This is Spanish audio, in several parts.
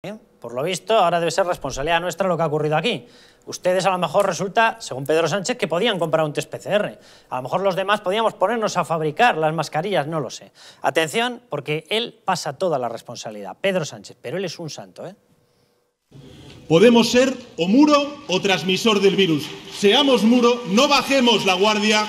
¿Eh? Por lo visto, ahora debe ser responsabilidad nuestra lo que ha ocurrido aquí. Ustedes a lo mejor resulta, según Pedro Sánchez, que podían comprar un test PCR. A lo mejor los demás podíamos ponernos a fabricar las mascarillas, no lo sé. Atención, porque él pasa toda la responsabilidad, Pedro Sánchez, pero él es un santo, ¿eh? Podemos ser o muro o transmisor del virus. Seamos muro, no bajemos la guardia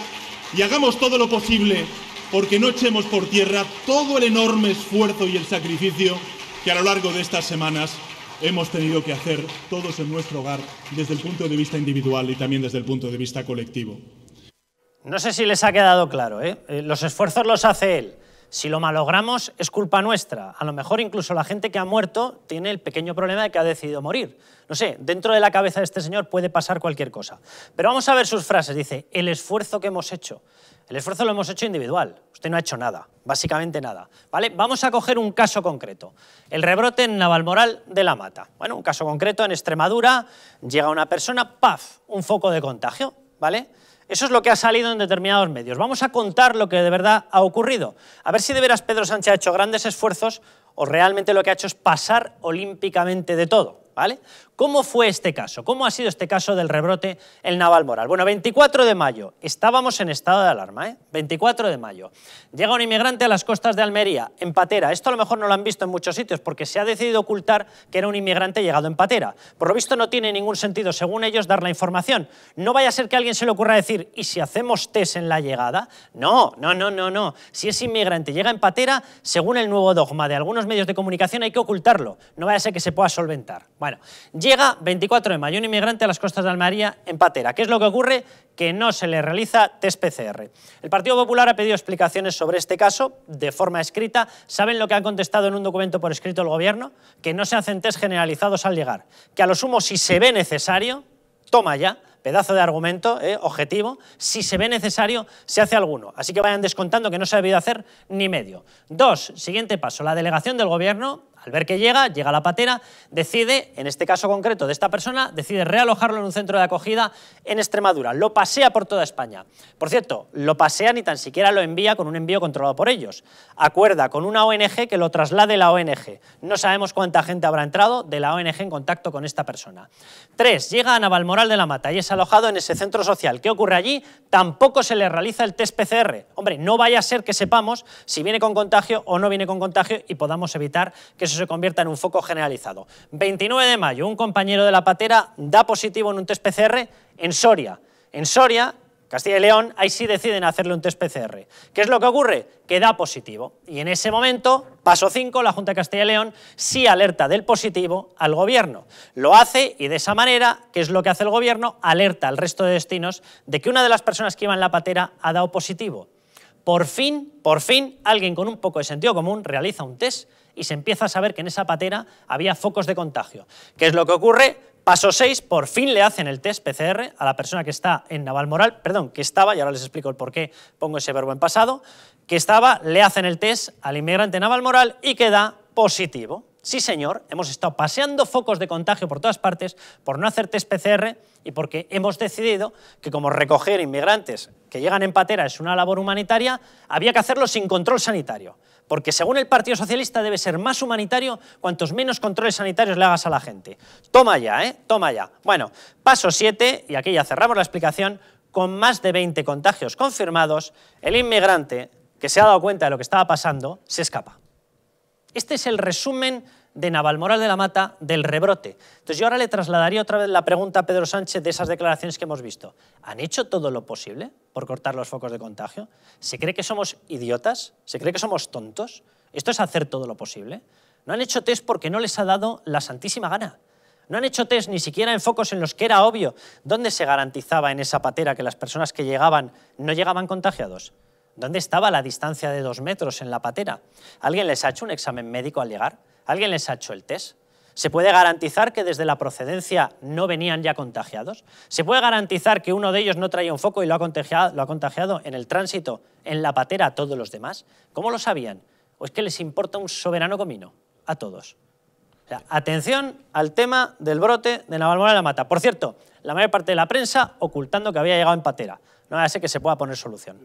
y hagamos todo lo posible porque no echemos por tierra todo el enorme esfuerzo y el sacrificio que a lo largo de estas semanas hemos tenido que hacer todos en nuestro hogar desde el punto de vista individual y también desde el punto de vista colectivo. No sé si les ha quedado claro, ¿eh? Eh, los esfuerzos los hace él, si lo malogramos, es culpa nuestra. A lo mejor incluso la gente que ha muerto tiene el pequeño problema de que ha decidido morir. No sé, dentro de la cabeza de este señor puede pasar cualquier cosa. Pero vamos a ver sus frases. Dice, el esfuerzo que hemos hecho. El esfuerzo lo hemos hecho individual. Usted no ha hecho nada, básicamente nada. ¿Vale? Vamos a coger un caso concreto. El rebrote en Navalmoral de la Mata. Bueno, un caso concreto en Extremadura. Llega una persona, ¡paf! Un foco de contagio. ¿Vale? Eso es lo que ha salido en determinados medios. Vamos a contar lo que de verdad ha ocurrido. A ver si de veras Pedro Sánchez ha hecho grandes esfuerzos o realmente lo que ha hecho es pasar olímpicamente de todo. ¿Cómo fue este caso? ¿Cómo ha sido este caso del rebrote en moral? Bueno, 24 de mayo, estábamos en estado de alarma, ¿eh? 24 de mayo. Llega un inmigrante a las costas de Almería, en patera. Esto a lo mejor no lo han visto en muchos sitios porque se ha decidido ocultar que era un inmigrante llegado en patera. Por lo visto no tiene ningún sentido, según ellos, dar la información. No vaya a ser que a alguien se le ocurra decir, ¿y si hacemos test en la llegada? No, no, no, no, no. Si es inmigrante llega en patera, según el nuevo dogma de algunos medios de comunicación hay que ocultarlo. No vaya a ser que se pueda solventar. Bueno, llega 24 de mayo un inmigrante a las costas de Almería en patera. ¿Qué es lo que ocurre? Que no se le realiza test PCR. El Partido Popular ha pedido explicaciones sobre este caso de forma escrita. ¿Saben lo que ha contestado en un documento por escrito el Gobierno? Que no se hacen test generalizados al llegar. Que a lo sumo, si se ve necesario, toma ya, pedazo de argumento, eh, objetivo, si se ve necesario, se hace alguno. Así que vayan descontando que no se ha debido hacer ni medio. Dos, siguiente paso, la delegación del Gobierno al ver que llega, llega la patera, decide, en este caso concreto de esta persona, decide realojarlo en un centro de acogida en Extremadura. Lo pasea por toda España. Por cierto, lo pasea ni tan siquiera lo envía con un envío controlado por ellos. Acuerda con una ONG que lo traslade la ONG. No sabemos cuánta gente habrá entrado de la ONG en contacto con esta persona. Tres, Llega a Navalmoral de la Mata y es alojado en ese centro social. ¿Qué ocurre allí? Tampoco se le realiza el test PCR. Hombre, no vaya a ser que sepamos si viene con contagio o no viene con contagio y podamos evitar que se convierta en un foco generalizado. 29 de mayo, un compañero de la patera da positivo en un test PCR en Soria. En Soria, Castilla y León, ahí sí deciden hacerle un test PCR. ¿Qué es lo que ocurre? Que da positivo. Y en ese momento, paso 5, la Junta de Castilla y León sí alerta del positivo al gobierno. Lo hace y de esa manera, ¿qué es lo que hace el gobierno? Alerta al resto de destinos de que una de las personas que iban en la patera ha dado positivo. Por fin, por fin, alguien con un poco de sentido común realiza un test y se empieza a saber que en esa patera había focos de contagio. ¿Qué es lo que ocurre? Paso 6, por fin le hacen el test PCR a la persona que está en Navalmoral, perdón, que estaba, y ahora les explico el por qué pongo ese verbo en pasado, que estaba, le hacen el test al inmigrante Naval Moral y queda positivo. Sí, señor, hemos estado paseando focos de contagio por todas partes por no hacer test PCR y porque hemos decidido que como recoger inmigrantes que llegan en patera es una labor humanitaria, había que hacerlo sin control sanitario porque según el Partido Socialista debe ser más humanitario cuantos menos controles sanitarios le hagas a la gente. Toma ya, ¿eh? Toma ya. Bueno, paso 7, y aquí ya cerramos la explicación, con más de 20 contagios confirmados, el inmigrante, que se ha dado cuenta de lo que estaba pasando, se escapa. Este es el resumen de Navalmoral de la Mata del rebrote. Entonces yo ahora le trasladaría otra vez la pregunta a Pedro Sánchez de esas declaraciones que hemos visto. ¿Han hecho todo lo posible por cortar los focos de contagio? ¿Se cree que somos idiotas? ¿Se cree que somos tontos? Esto es hacer todo lo posible. No han hecho test porque no les ha dado la santísima gana. No han hecho test ni siquiera en focos en los que era obvio dónde se garantizaba en esa patera que las personas que llegaban no llegaban contagiados. ¿Dónde estaba la distancia de dos metros en la patera? ¿Alguien les ha hecho un examen médico al llegar? ¿Alguien les ha hecho el test? ¿Se puede garantizar que desde la procedencia no venían ya contagiados? ¿Se puede garantizar que uno de ellos no traía un foco y lo ha contagiado, en el tránsito, en la patera a todos los demás? ¿Cómo lo sabían? ¿O es que les importa un soberano comino? A todos. atención al tema del brote de Navalmoral de la Mata. Por cierto, la mayor parte de la prensa ocultando que había llegado en patera. No, ya sé que se pueda poner solución.